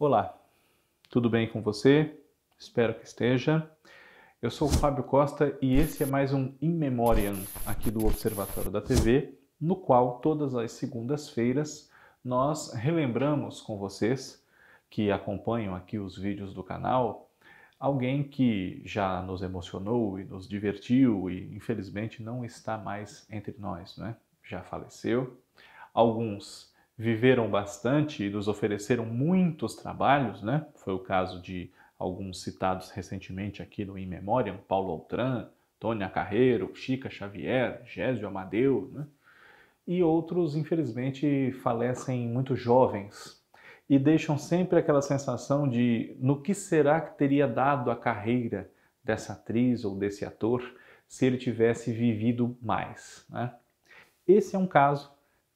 Olá, tudo bem com você? Espero que esteja. Eu sou o Fábio Costa e esse é mais um In Memoriam aqui do Observatório da TV, no qual todas as segundas-feiras nós relembramos com vocês que acompanham aqui os vídeos do canal alguém que já nos emocionou e nos divertiu e infelizmente não está mais entre nós, né? Já faleceu. Alguns viveram bastante e nos ofereceram muitos trabalhos, né? Foi o caso de alguns citados recentemente aqui no In Memoriam, Paulo Altran, Tônia Carreiro, Chica Xavier, Gésio Amadeu, né? E outros, infelizmente, falecem muito jovens e deixam sempre aquela sensação de no que será que teria dado a carreira dessa atriz ou desse ator se ele tivesse vivido mais, né? Esse é um caso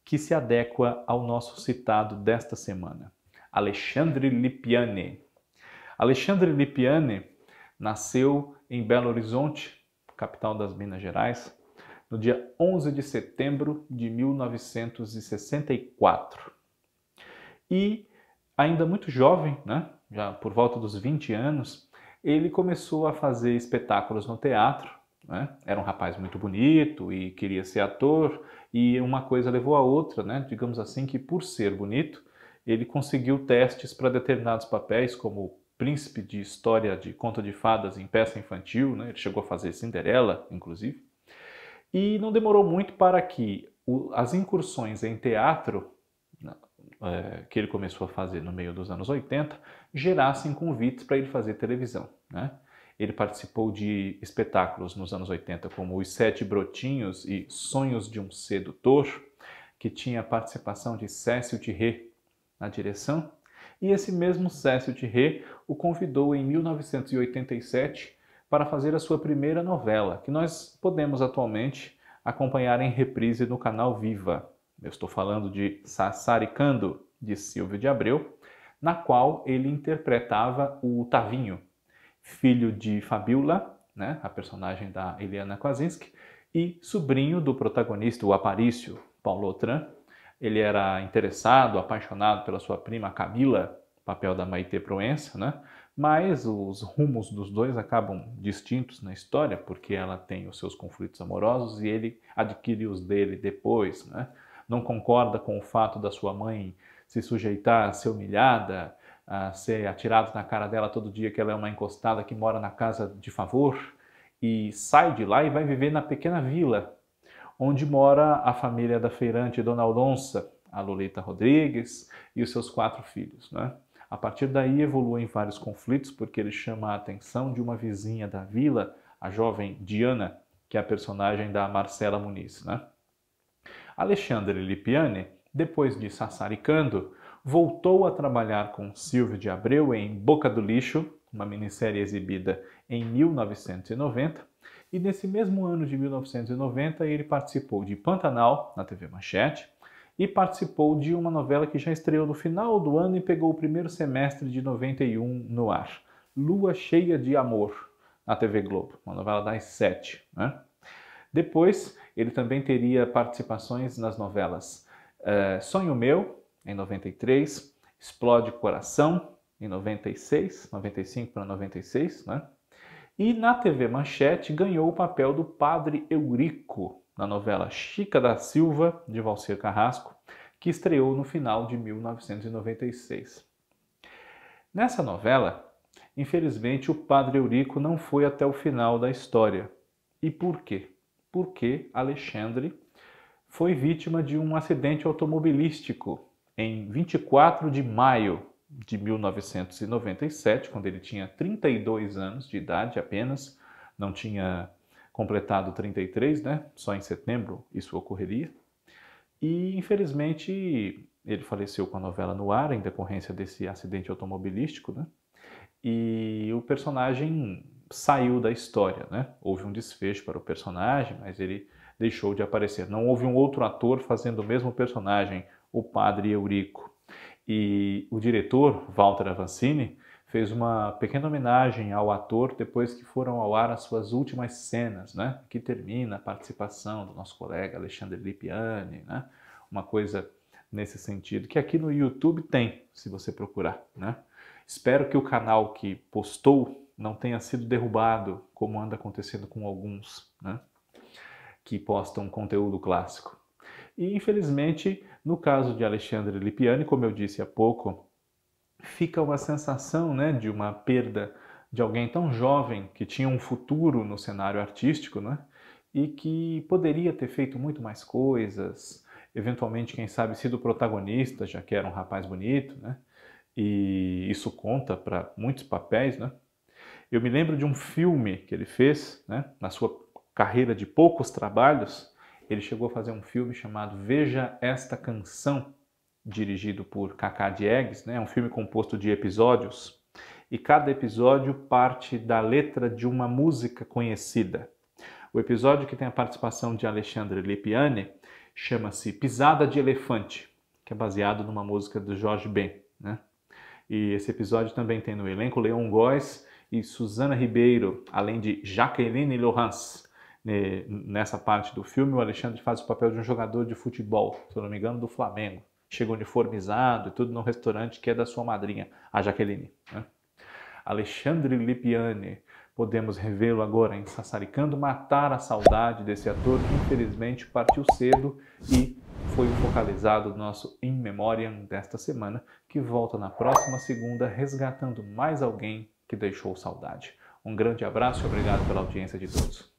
que se adequa ao nosso citado desta semana, Alexandre Lipiane. Alexandre Lipiane nasceu em Belo Horizonte, capital das Minas Gerais, no dia 11 de setembro de 1964. E, ainda muito jovem, né, já por volta dos 20 anos, ele começou a fazer espetáculos no teatro. Né? Era um rapaz muito bonito e queria ser ator, e uma coisa levou a outra, né? digamos assim, que por ser bonito, ele conseguiu testes para determinados papéis, como príncipe de história de conto de fadas em peça infantil, né? ele chegou a fazer Cinderela, inclusive, e não demorou muito para que o, as incursões em teatro né? é, que ele começou a fazer no meio dos anos 80 gerassem convites para ele fazer televisão. Né? Ele participou de espetáculos nos anos 80, como Os Sete Brotinhos e Sonhos de um Sedutor, que tinha a participação de Cécio Rê na direção. E esse mesmo Cécio Rê o convidou em 1987 para fazer a sua primeira novela, que nós podemos atualmente acompanhar em reprise no canal Viva. Eu estou falando de Sassaricando, de Silvio de Abreu, na qual ele interpretava o Tavinho, filho de Fabiola, né, a personagem da Eliana Kwasinski, e sobrinho do protagonista, o Aparício, Paulo Otran. Ele era interessado, apaixonado pela sua prima Camila, papel da Maite Proença, né? Mas os rumos dos dois acabam distintos na história, porque ela tem os seus conflitos amorosos e ele adquire os dele depois, né? Não concorda com o fato da sua mãe se sujeitar a ser humilhada a ser atirado na cara dela todo dia que ela é uma encostada que mora na casa de favor e sai de lá e vai viver na pequena vila onde mora a família da feirante Dona Alonça, a Lolita Rodrigues e os seus quatro filhos. Né? A partir daí evoluem vários conflitos porque ele chama a atenção de uma vizinha da vila, a jovem Diana, que é a personagem da Marcela Muniz. Né? Alexandre Lipiani, depois de Sassaricando, voltou a trabalhar com Silvio de Abreu em Boca do Lixo, uma minissérie exibida em 1990, e nesse mesmo ano de 1990 ele participou de Pantanal na TV Manchete e participou de uma novela que já estreou no final do ano e pegou o primeiro semestre de 91 no ar, Lua Cheia de Amor, na TV Globo, uma novela das sete. Né? Depois ele também teria participações nas novelas uh, Sonho Meu, em 93, explode coração em 96, 95 para 96, né? E na TV Manchete ganhou o papel do Padre Eurico na novela Chica da Silva de Valcir Carrasco, que estreou no final de 1996. Nessa novela, infelizmente o Padre Eurico não foi até o final da história. E por quê? Porque Alexandre foi vítima de um acidente automobilístico em 24 de maio de 1997, quando ele tinha 32 anos de idade apenas, não tinha completado 33, né? Só em setembro isso ocorreria. E infelizmente ele faleceu com a novela no ar em decorrência desse acidente automobilístico, né? E o personagem saiu da história, né? Houve um desfecho para o personagem, mas ele deixou de aparecer. Não houve um outro ator fazendo o mesmo personagem o padre Eurico. E o diretor, Walter Avancini, fez uma pequena homenagem ao ator depois que foram ao ar as suas últimas cenas, né? Que termina a participação do nosso colega Alexandre Lipiani, né? Uma coisa nesse sentido que aqui no YouTube tem, se você procurar, né? Espero que o canal que postou não tenha sido derrubado, como anda acontecendo com alguns, né? Que postam conteúdo clássico. E infelizmente, no caso de Alexandre Lipiani, como eu disse há pouco, fica uma sensação né, de uma perda de alguém tão jovem que tinha um futuro no cenário artístico, né? E que poderia ter feito muito mais coisas, eventualmente, quem sabe, sido protagonista, já que era um rapaz bonito, né? E isso conta para muitos papéis, né? Eu me lembro de um filme que ele fez, né? Na sua carreira de poucos trabalhos, ele chegou a fazer um filme chamado Veja Esta Canção, dirigido por Kaká Diegues, né? É um filme composto de episódios, e cada episódio parte da letra de uma música conhecida. O episódio que tem a participação de Alexandre Lipiani chama-se Pisada de Elefante, que é baseado numa música do Jorge Ben. Né? E esse episódio também tem no elenco Leon Góes e Suzana Ribeiro, além de Jaqueline Laurence nessa parte do filme, o Alexandre faz o papel de um jogador de futebol, se eu não me engano, do Flamengo. Chega uniformizado e tudo num restaurante que é da sua madrinha, a Jaqueline. Né? Alexandre Lipiani, podemos revê-lo agora em Sassaricando, matar a saudade desse ator que infelizmente partiu cedo e foi o focalizado do nosso In Memoriam desta semana, que volta na próxima segunda resgatando mais alguém que deixou saudade. Um grande abraço e obrigado pela audiência de todos.